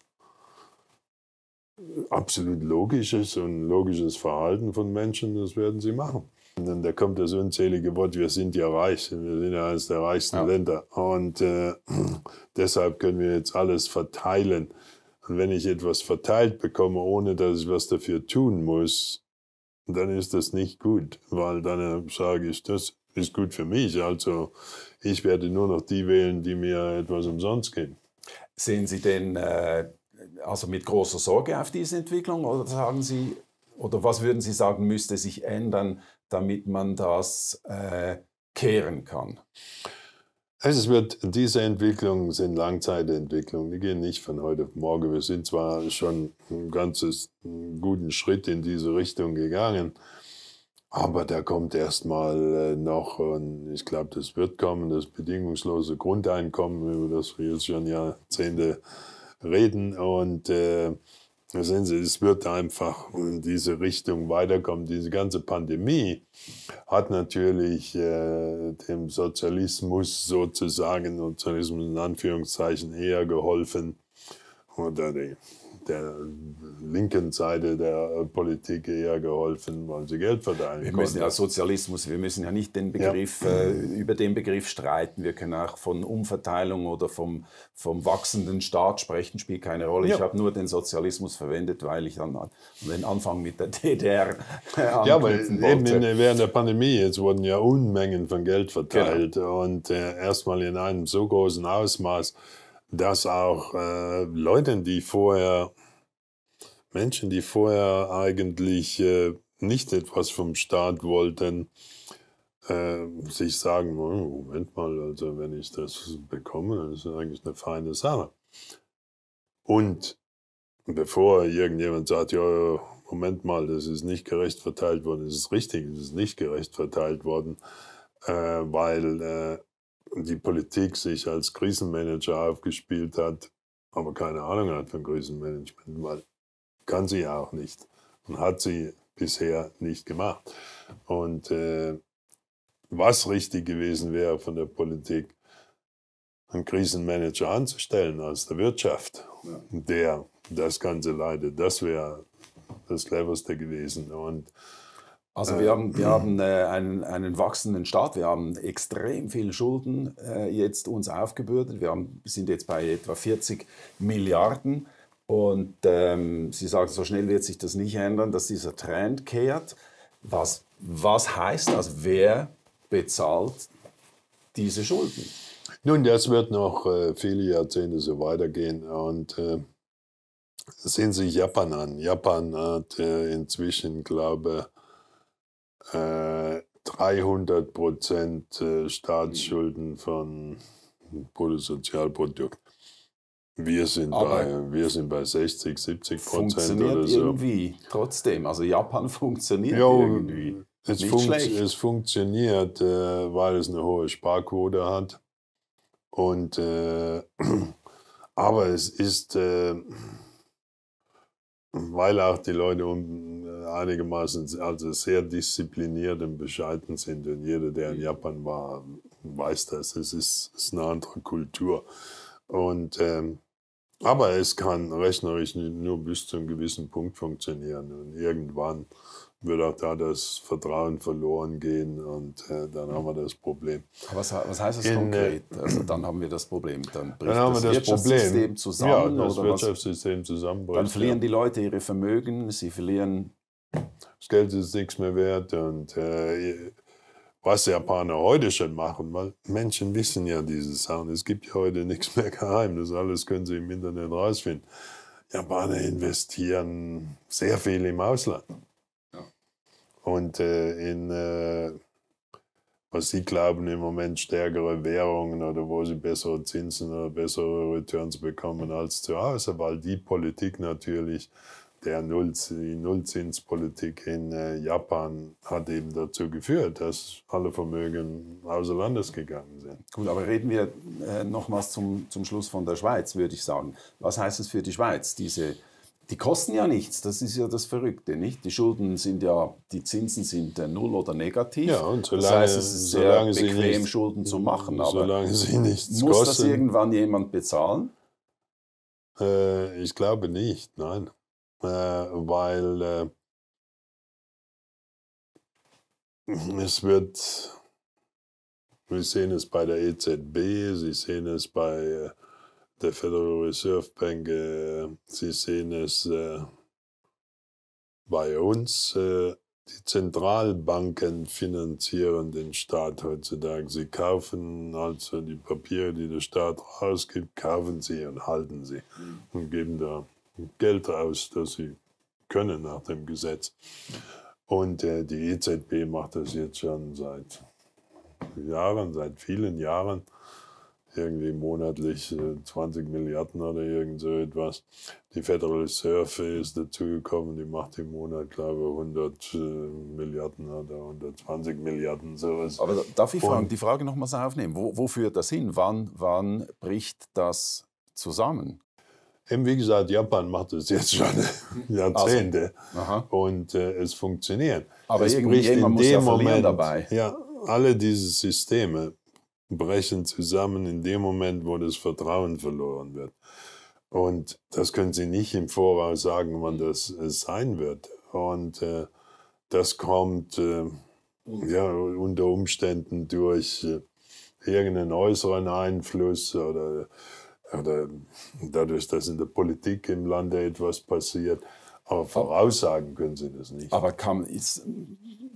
absolut logisches und logisches Verhalten von Menschen, das werden sie machen. Und da kommt das unzählige Wort, wir sind ja reich, wir sind ja eines der reichsten ja. Länder. Und äh, deshalb können wir jetzt alles verteilen. Und wenn ich etwas verteilt bekomme, ohne dass ich was dafür tun muss, dann ist das nicht gut, weil dann äh, sage ich, das ist gut für mich. Also ich werde nur noch die wählen, die mir etwas umsonst geben. Sehen Sie denn äh, also mit großer Sorge auf diese Entwicklung oder sagen Sie, oder was würden Sie sagen, müsste sich ändern, damit man das äh, kehren kann. Also es wird, diese Entwicklungen sind Langzeitentwicklungen, die gehen nicht von heute auf morgen. Wir sind zwar schon einen ganz guten Schritt in diese Richtung gegangen, aber da kommt erstmal äh, noch, und ich glaube, das wird kommen, das bedingungslose Grundeinkommen, über das wir jetzt schon Jahrzehnte reden. Und äh, da Sehen Sie, es wird einfach in diese Richtung weiterkommen. Diese ganze Pandemie hat natürlich äh, dem Sozialismus sozusagen, Sozialismus in Anführungszeichen, eher geholfen oder die der linken Seite der Politik eher geholfen, weil sie Geld verteilen Wir konnten. müssen ja Sozialismus, wir müssen ja nicht den Begriff, ja. Äh, über den Begriff streiten. Wir können auch von Umverteilung oder vom, vom wachsenden Staat sprechen, spielt keine Rolle. Ja. Ich habe nur den Sozialismus verwendet, weil ich dann an den Anfang mit der DDR Ja, weil eben in, während der Pandemie, jetzt wurden ja Unmengen von Geld verteilt genau. und äh, erstmal in einem so großen Ausmaß, dass auch äh, Leuten, die vorher Menschen, die vorher eigentlich äh, nicht etwas vom Staat wollten, äh, sich sagen, oh, Moment mal, also wenn ich das bekomme, dann ist das eigentlich eine feine Sache. Und bevor irgendjemand sagt, ja, Moment mal, das ist nicht gerecht verteilt worden, das ist richtig, es ist nicht gerecht verteilt worden, äh, weil äh, die Politik sich als Krisenmanager aufgespielt hat, aber keine Ahnung hat von Krisenmanagement, weil kann sie ja auch nicht und hat sie bisher nicht gemacht. Und äh, was richtig gewesen wäre von der Politik, einen Krisenmanager anzustellen aus der Wirtschaft, ja. der das Ganze leitet, das wäre das cleverste gewesen. Und also wir äh, haben, wir haben äh, einen, einen wachsenden Staat, wir haben extrem viele Schulden äh, jetzt uns aufgebürdet. Wir haben, sind jetzt bei etwa 40 Milliarden. Und ähm, sie sagen, so schnell wird sich das nicht ändern, dass dieser Trend kehrt. Was, was heißt das? Wer bezahlt diese Schulden? Nun, das wird noch äh, viele Jahrzehnte so weitergehen. Und äh, sehen Sie Japan an. Japan hat äh, inzwischen, glaube ich, äh, 300 Prozent äh, Staatsschulden von Bruttosozialprodukt. Wir sind, bei, wir sind bei 60, 70 Prozent oder so. irgendwie, trotzdem. Also Japan funktioniert ja, irgendwie. Es, fun schlecht. es funktioniert, äh, weil es eine hohe Sparquote hat. Und äh, aber es ist, äh, weil auch die Leute um, äh, einigermaßen also sehr diszipliniert und bescheiden sind. Und jeder, der in mhm. Japan war, weiß das. Es ist, ist eine andere Kultur. Und ähm, aber es kann rechnerisch nur bis zu einem gewissen Punkt funktionieren. Und irgendwann wird auch da das Vertrauen verloren gehen und äh, dann haben wir das Problem. Was, was heißt das In, äh, konkret? Also dann haben wir das Problem. Dann bricht dann das, das, Wirtschaftssystem Problem. zusammen. Ja, das oder Wirtschaftssystem zusammenbricht. Dann verlieren ja. die Leute ihre Vermögen, sie verlieren. Das Geld ist nichts mehr wert und äh, was Japaner heute schon machen, weil Menschen wissen ja diese Sachen. Es gibt ja heute nichts mehr geheim. Das alles können sie im Internet rausfinden. Japaner investieren sehr viel im Ausland. Und äh, in, äh, was sie glauben, im Moment stärkere Währungen oder wo sie bessere Zinsen oder bessere Returns bekommen als zu Hause, weil die Politik natürlich der Nullzinspolitik in äh, Japan hat eben dazu geführt, dass alle Vermögen außer Landes gegangen sind. Gut, aber reden wir äh, nochmals zum, zum Schluss von der Schweiz, würde ich sagen. Was heißt es für die Schweiz, diese die kosten ja nichts, das ist ja das Verrückte, nicht? Die Schulden sind ja, die Zinsen sind äh, null oder negativ. Ja, und solange, das heißt, es ist sehr bequem, nicht, Schulden zu machen. Aber solange sie nichts muss kosten, das irgendwann jemand bezahlen? ich glaube nicht, nein. Äh, weil äh, es wird, wir sehen es bei der EZB, Sie sehen es bei äh, der Federal Reserve Bank, Sie sehen es bei uns. Die Zentralbanken finanzieren den Staat heutzutage. Sie kaufen also die Papiere, die der Staat rausgibt, kaufen sie und halten sie mhm. und geben da Geld aus, das sie können nach dem Gesetz. Und äh, die EZB macht das jetzt schon seit Jahren, seit vielen Jahren, irgendwie monatlich äh, 20 Milliarden oder irgend so etwas. Die Federal Reserve ist dazugekommen, die macht im Monat, glaube ich, 100 äh, Milliarden oder 120 Milliarden sowas. Aber darf ich fragen, die Frage nochmals aufnehmen, wo, wo führt das hin? Wann, wann bricht das zusammen? Eben wie gesagt, Japan macht das jetzt schon Jahrzehnte also. und äh, es funktioniert. Aber es bricht in dem ja Moment dabei. Ja, alle diese Systeme brechen zusammen in dem Moment, wo das Vertrauen verloren wird. Und das können Sie nicht im Voraus sagen, wann das äh, sein wird. Und äh, das kommt äh, ja, unter Umständen durch äh, irgendeinen äußeren Einfluss oder oder dadurch, dass in der Politik im Lande etwas passiert. Aber voraussagen können Sie das nicht. Aber kann, ist,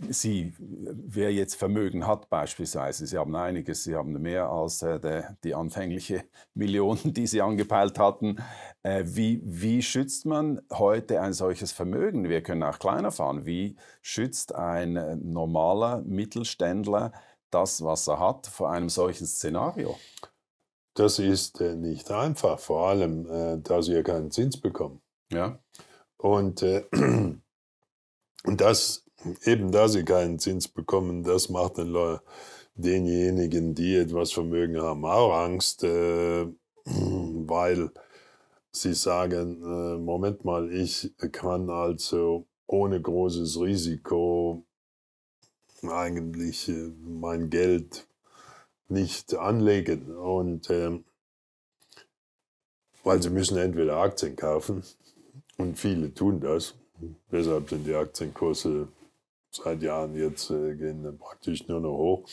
Sie, wer jetzt Vermögen hat beispielsweise, Sie haben einiges, Sie haben mehr als äh, der, die anfängliche Millionen, die Sie angepeilt hatten. Äh, wie, wie schützt man heute ein solches Vermögen? Wir können auch kleiner fahren. Wie schützt ein äh, normaler Mittelständler das, was er hat, vor einem solchen Szenario? Das ist äh, nicht einfach, vor allem, äh, da sie ja keinen Zins bekommen. Ja. Und, äh, das, eben da sie keinen Zins bekommen, das macht den Le denjenigen, die etwas Vermögen haben, auch Angst, äh, weil sie sagen, äh, Moment mal, ich kann also ohne großes Risiko eigentlich äh, mein Geld nicht anlegen. Und ähm, weil sie müssen entweder Aktien kaufen und viele tun das. Deshalb sind die Aktienkurse seit Jahren jetzt äh, gehen praktisch nur noch hoch.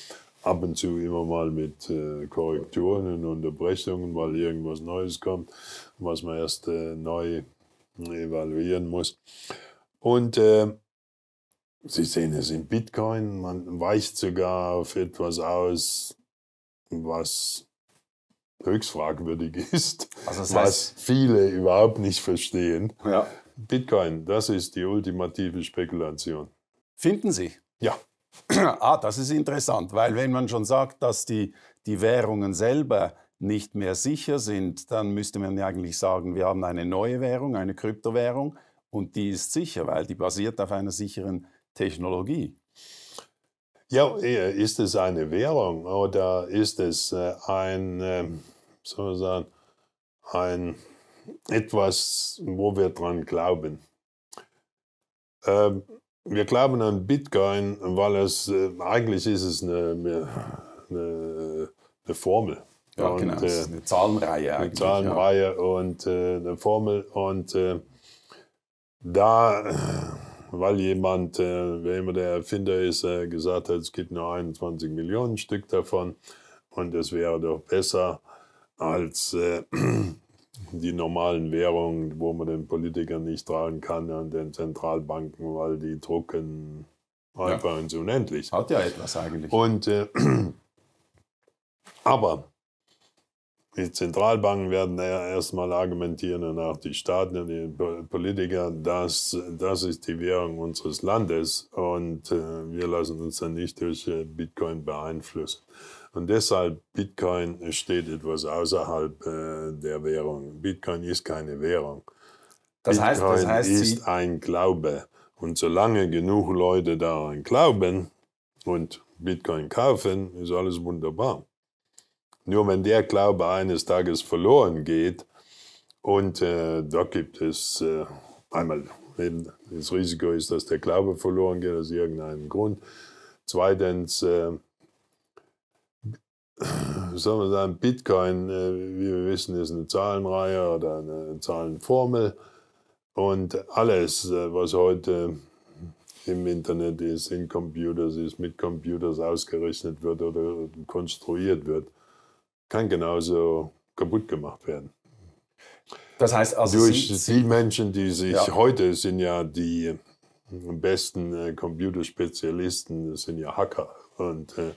Ab und zu immer mal mit äh, Korrekturen und Unterbrechungen, weil irgendwas Neues kommt, was man erst äh, neu evaluieren muss. Und ähm, Sie sehen es in Bitcoin, man weicht sogar auf etwas aus, was höchst fragwürdig ist, also das heißt, was viele überhaupt nicht verstehen. Ja. Bitcoin, das ist die ultimative Spekulation. Finden Sie? Ja. Ah, das ist interessant, weil wenn man schon sagt, dass die, die Währungen selber nicht mehr sicher sind, dann müsste man ja eigentlich sagen, wir haben eine neue Währung, eine Kryptowährung und die ist sicher, weil die basiert auf einer sicheren Technologie. Ja, ist es eine Währung oder ist es äh, ein, ähm, soll sagen, ein etwas, wo wir dran glauben? Ähm, wir glauben an Bitcoin, weil es äh, eigentlich ist es eine, eine, eine Formel. Ja, und, genau. Äh, eine Zahlenreihe. eigentlich. Eine Zahlenreihe ja. und äh, eine Formel. Und äh, da weil jemand, äh, wer immer der Erfinder ist, äh, gesagt hat, es gibt nur 21 Millionen Stück davon und es wäre doch besser als äh, die normalen Währungen, wo man den Politikern nicht tragen kann und den Zentralbanken, weil die drucken einfach ja. ins Unendliche. Hat ja etwas eigentlich. Und äh, aber die Zentralbanken werden erstmal argumentieren und auch die Staaten und die Politiker, dass das ist die Währung unseres Landes und äh, wir lassen uns dann nicht durch äh, Bitcoin beeinflussen. Und deshalb Bitcoin steht etwas außerhalb äh, der Währung. Bitcoin ist keine Währung. Das Bitcoin heißt, das heißt, ist ein Glaube. Und solange genug Leute daran glauben und Bitcoin kaufen, ist alles wunderbar. Nur wenn der Glaube eines Tages verloren geht, und äh, da gibt es äh, einmal, das Risiko ist, dass der Glaube verloren geht aus irgendeinem Grund. Zweitens, äh, sagen wir sagen, Bitcoin, äh, wie wir wissen, ist eine Zahlenreihe oder eine Zahlenformel. Und alles, äh, was heute im Internet ist, in Computers ist, mit Computers ausgerechnet wird oder konstruiert wird, kann genauso kaputt gemacht werden. Das heißt also durch Sie, Sie, die Menschen, die sich ja. heute sind ja die besten äh, Computerspezialisten, sind ja Hacker und äh,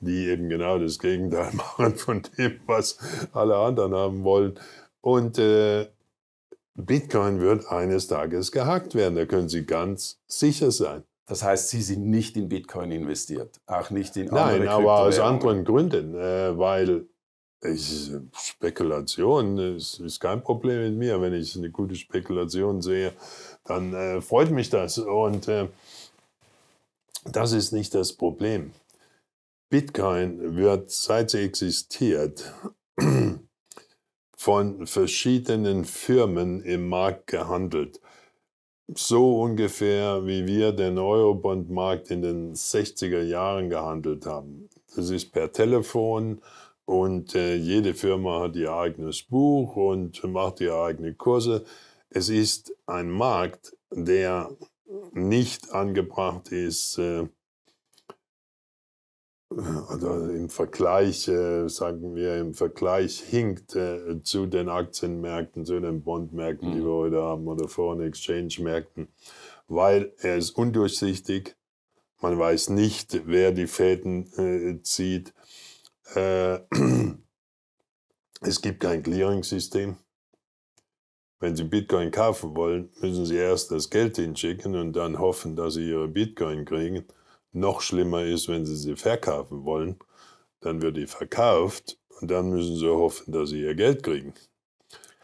die eben genau das Gegenteil machen von dem, was alle anderen haben wollen. Und äh, Bitcoin wird eines Tages gehackt werden, da können Sie ganz sicher sein. Das heißt, Sie sind nicht in Bitcoin investiert, auch nicht in andere Nein, aber aus anderen Gründen, äh, weil ich, äh, Spekulation ist, ist, kein Problem mit mir. Wenn ich eine gute Spekulation sehe, dann äh, freut mich das. Und äh, das ist nicht das Problem. Bitcoin wird, seit sie existiert, von verschiedenen Firmen im Markt gehandelt. So ungefähr wie wir den Eurobond-Markt in den 60er Jahren gehandelt haben. Das ist per Telefon und äh, jede Firma hat ihr eigenes Buch und macht ihre eigenen Kurse. Es ist ein Markt, der nicht angebracht ist, äh, oder im Vergleich, äh, sagen wir, im Vergleich hinkt äh, zu den Aktienmärkten, zu den Bondmärkten, mhm. die wir heute haben, oder Foreign Exchange Märkten, weil er ist undurchsichtig. Man weiß nicht, wer die Fäden äh, zieht. Äh, es gibt kein Clearing-System. Wenn Sie Bitcoin kaufen wollen, müssen Sie erst das Geld hinschicken und dann hoffen, dass Sie Ihre Bitcoin kriegen. Noch schlimmer ist, wenn Sie sie verkaufen wollen, dann wird die verkauft und dann müssen Sie hoffen, dass Sie Ihr Geld kriegen.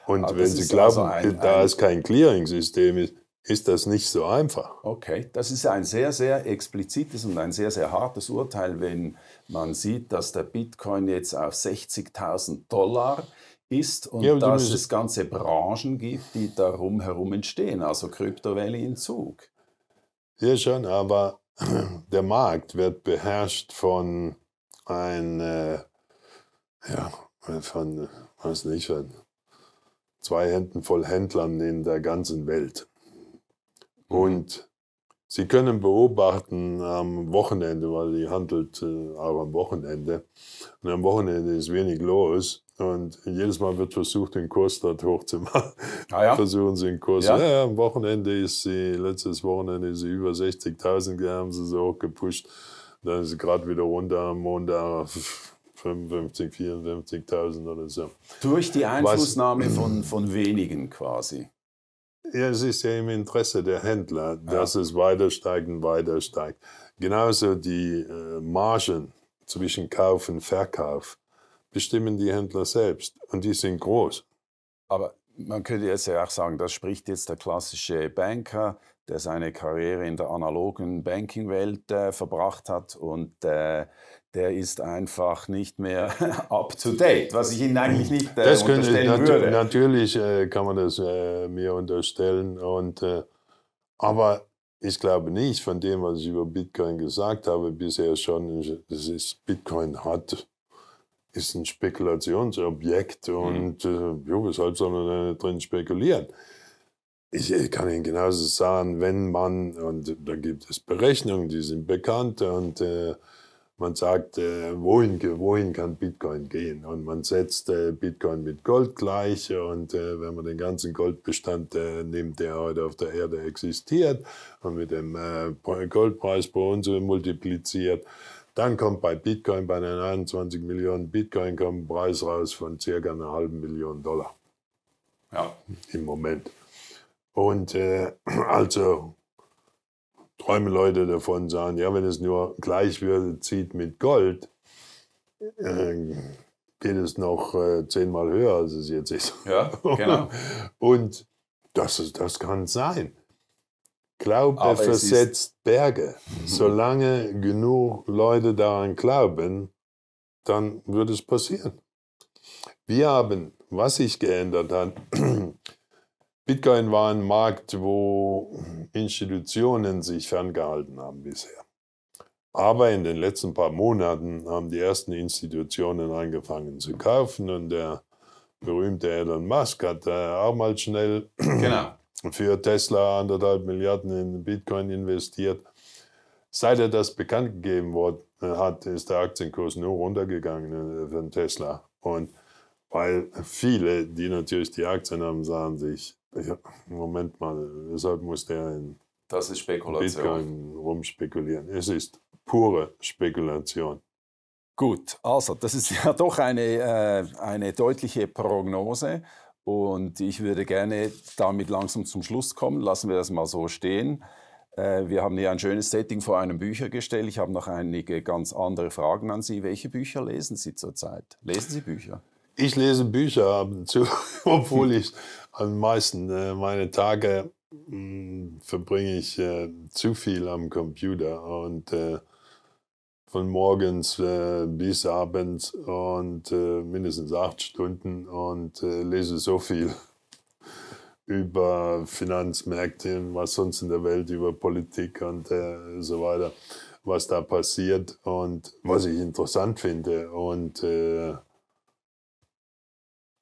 Und Aber wenn Sie glauben, also ein, ein da es kein Clearing-System ist, ist das nicht so einfach. Okay, das ist ein sehr, sehr explizites und ein sehr, sehr hartes Urteil, wenn man sieht, dass der Bitcoin jetzt auf 60.000 Dollar ist und ja, dass es ganze Branchen gibt, die darum herum entstehen, also Crypto in Zug. Ja, schon, aber der Markt wird beherrscht von einer, äh, ja, von, weiß nicht, von zwei Händen voll Händlern in der ganzen Welt. Und Sie können beobachten am Wochenende, weil die handelt äh, auch am Wochenende. Und am Wochenende ist wenig los. Und jedes Mal wird versucht, den Kurs dort hochzumachen. Ah ja? Versuchen sie den Kurs. Ja? ja? am Wochenende ist sie, letztes Wochenende ist sie über 60.000, haben sie so hochgepusht. Dann ist sie gerade wieder runter am Montag. 55, 54.000 oder so. Durch die Einflussnahme Was, von, von wenigen quasi. Ja, es ist ja im Interesse der Händler, dass ja. es weiter steigt und weiter steigt. Genauso die äh, Margen zwischen Kauf und Verkauf bestimmen die Händler selbst und die sind groß. Aber man könnte jetzt ja auch sagen, das spricht jetzt der klassische Banker, der seine Karriere in der analogen Bankingwelt äh, verbracht hat und äh, der ist einfach nicht mehr up to date, was ich Ihnen eigentlich nicht äh, das könnte, unterstellen nat würde. Natürlich äh, kann man das äh, mir unterstellen. Und, äh, aber ich glaube nicht von dem, was ich über Bitcoin gesagt habe, bisher schon, das ist, Bitcoin hat, ist ein Spekulationsobjekt mhm. und äh, jo, weshalb soll man da äh, drin spekulieren? Ich, ich kann Ihnen genauso sagen, wenn man, und da gibt es Berechnungen, die sind bekannt und man sagt, äh, wohin, wohin kann Bitcoin gehen? Und man setzt äh, Bitcoin mit Gold gleich. Und äh, wenn man den ganzen Goldbestand nimmt, der heute auf der Erde existiert, und mit dem Goldpreis pro Unze multipliziert, dann kommt bei Bitcoin, bei den 21 Millionen Bitcoin, kommt ein Preis raus von circa einer halben Million Dollar. Ja. Im Moment. Und äh, also träumen Leute davon, sagen, ja, wenn es nur gleich wird, zieht mit Gold, äh, geht es noch äh, zehnmal höher, als es jetzt ist. Ja, genau. Und das, ist, das kann sein. Glaube Aber versetzt Berge. Mhm. Solange genug Leute daran glauben, dann wird es passieren. Wir haben, was sich geändert hat, Bitcoin war ein Markt, wo Institutionen sich ferngehalten haben bisher. Aber in den letzten paar Monaten haben die ersten Institutionen angefangen zu kaufen und der berühmte Elon Musk hat äh, auch mal schnell genau. für Tesla anderthalb Milliarden in Bitcoin investiert. Seit er das bekannt gegeben worden äh, hat, ist der Aktienkurs nur runtergegangen äh, von Tesla. Und weil viele, die natürlich die Aktien haben, sahen sich ja, Moment mal, weshalb muss der in das ist Spekulation. Bitcoin rumspekulieren? Es ist pure Spekulation. Gut, also das ist ja doch eine, äh, eine deutliche Prognose und ich würde gerne damit langsam zum Schluss kommen. Lassen wir das mal so stehen. Äh, wir haben hier ein schönes Setting vor einem Büchergestell. Ich habe noch einige ganz andere Fragen an Sie. Welche Bücher lesen Sie zurzeit? Lesen Sie Bücher? Ich lese Bücher ab und zu, obwohl ich am meisten äh, meine Tage mm, verbringe ich äh, zu viel am Computer und äh, von morgens äh, bis abends und äh, mindestens acht Stunden und äh, lese so viel über Finanzmärkte und was sonst in der Welt, über Politik und so weiter, was da passiert und was ich interessant finde und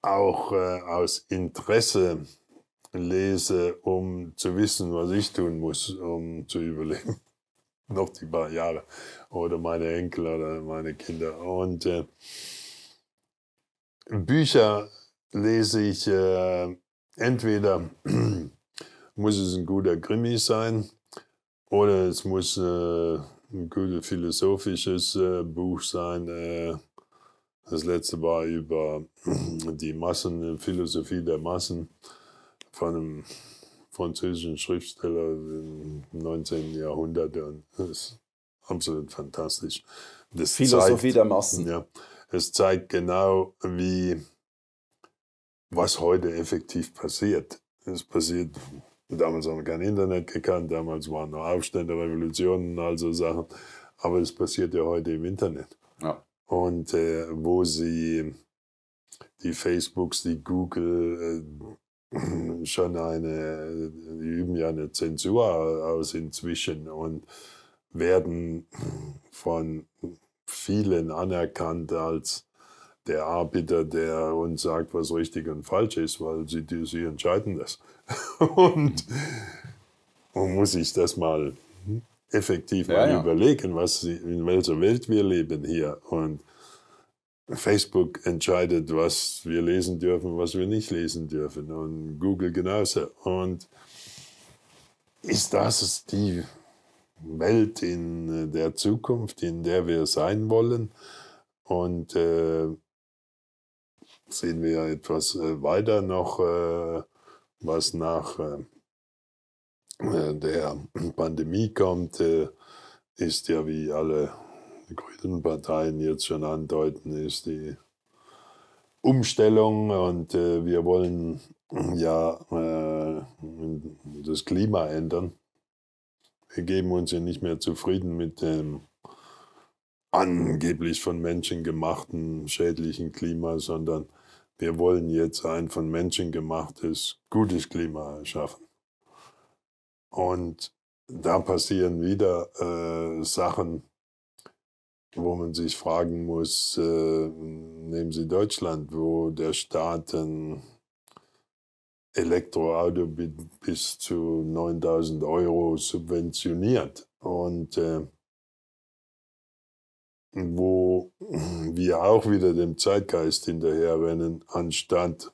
auch äh, aus Interesse lese, um zu wissen, was ich tun muss, um zu überleben. Noch die paar Jahre. Oder meine Enkel oder meine Kinder. Und äh, Bücher lese ich äh, entweder muss es ein guter Krimi sein oder es muss äh, ein gutes philosophisches äh, Buch sein äh, das letzte war über die Massen, die Philosophie der Massen von einem französischen Schriftsteller im 19. Jahrhundert. Und das ist absolut fantastisch. Das Philosophie zeigt, der Massen. Ja, es zeigt genau, wie was heute effektiv passiert. Es passiert, damals haben wir kein Internet gekannt, damals waren nur Aufstände, Revolutionen, all so Sachen. Aber es passiert ja heute im Internet. Ja und äh, wo sie die Facebooks, die Google äh, schon eine, äh, die üben ja eine Zensur aus inzwischen und werden von vielen anerkannt als der Arbiter, der uns sagt, was richtig und falsch ist, weil sie, sie entscheiden das. und, mhm. und muss ich das mal effektiv ja, mal ja. überlegen, was, in welcher Welt wir leben hier. Und Facebook entscheidet, was wir lesen dürfen, was wir nicht lesen dürfen. Und Google genauso. Und ist das die Welt in äh, der Zukunft, in der wir sein wollen? Und äh, sehen wir etwas äh, weiter noch, äh, was nach äh, äh, der Pandemie kommt, äh, ist ja, wie alle grünen Parteien jetzt schon andeuten, ist die Umstellung und äh, wir wollen ja das Klima ändern. Wir geben uns ja nicht mehr zufrieden mit dem angeblich von Menschen gemachten schädlichen Klima, sondern wir wollen jetzt ein von Menschen gemachtes gutes Klima schaffen. Und da passieren wieder äh, Sachen, wo man sich fragen muss, äh, nehmen Sie Deutschland, wo der Staat ein Elektroauto bis zu 9000 Euro subventioniert und äh, wo wir auch wieder dem Zeitgeist hinterherrennen, anstatt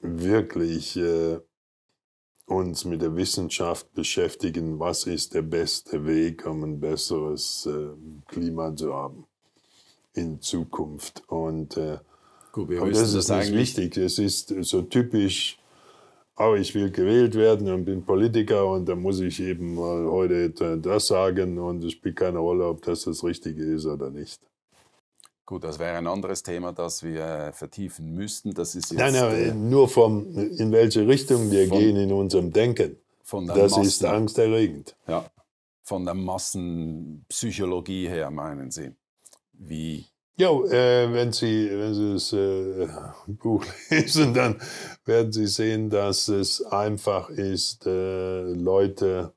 wirklich äh, uns mit der Wissenschaft beschäftigen, was ist der beste Weg, um ein besseres äh, Klima zu haben in Zukunft. Und, äh, Gut, und das ist das wichtig. Es ist so typisch, aber oh, ich will gewählt werden und bin Politiker und da muss ich eben mal heute das sagen und es spielt keine Rolle, ob das das Richtige ist oder nicht. Gut, das wäre ein anderes Thema, das wir äh, vertiefen müssten. Das ist jetzt, nein, nein, äh, nur vom, in welche Richtung wir von, gehen in unserem Denken. das Massen, ist angsterregend. Ja, von der Massenpsychologie her, meinen Sie? Wie? Ja, äh, wenn Sie, wenn Sie das äh, Buch lesen, dann werden Sie sehen, dass es einfach ist, äh, Leute,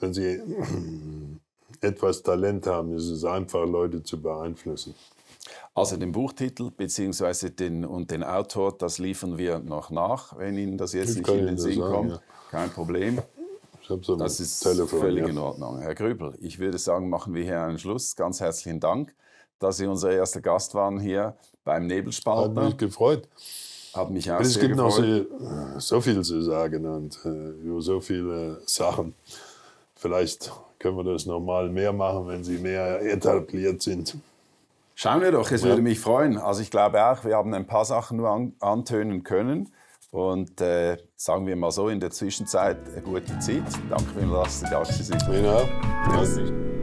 wenn Sie etwas Talent haben. Es ist einfach, Leute zu beeinflussen. Also den Buchtitel bzw. Den, und den Autor, das liefern wir noch nach, wenn Ihnen das jetzt ich nicht in den Sinn sagen, kommt. Ja. Kein Problem. Ich So das ist Telefon, völlig ja. in Ordnung. Herr Grübel, ich würde sagen, machen wir hier einen Schluss. Ganz herzlichen Dank, dass Sie unser erster Gast waren hier beim Nebelspalter. Hat mich gefreut. Hat mich auch es sehr gibt gefreut. noch so, äh, so viel zu sagen und äh, über so viele Sachen. Vielleicht können wir das normal mehr machen, wenn sie mehr etabliert sind. Schauen wir doch, es ja. würde mich freuen. Also ich glaube auch, wir haben ein paar Sachen nur an, antönen können. Und äh, sagen wir mal so, in der Zwischenzeit eine gute Zeit. Danke vielmals, dass Sie da sind. Genau. Ja.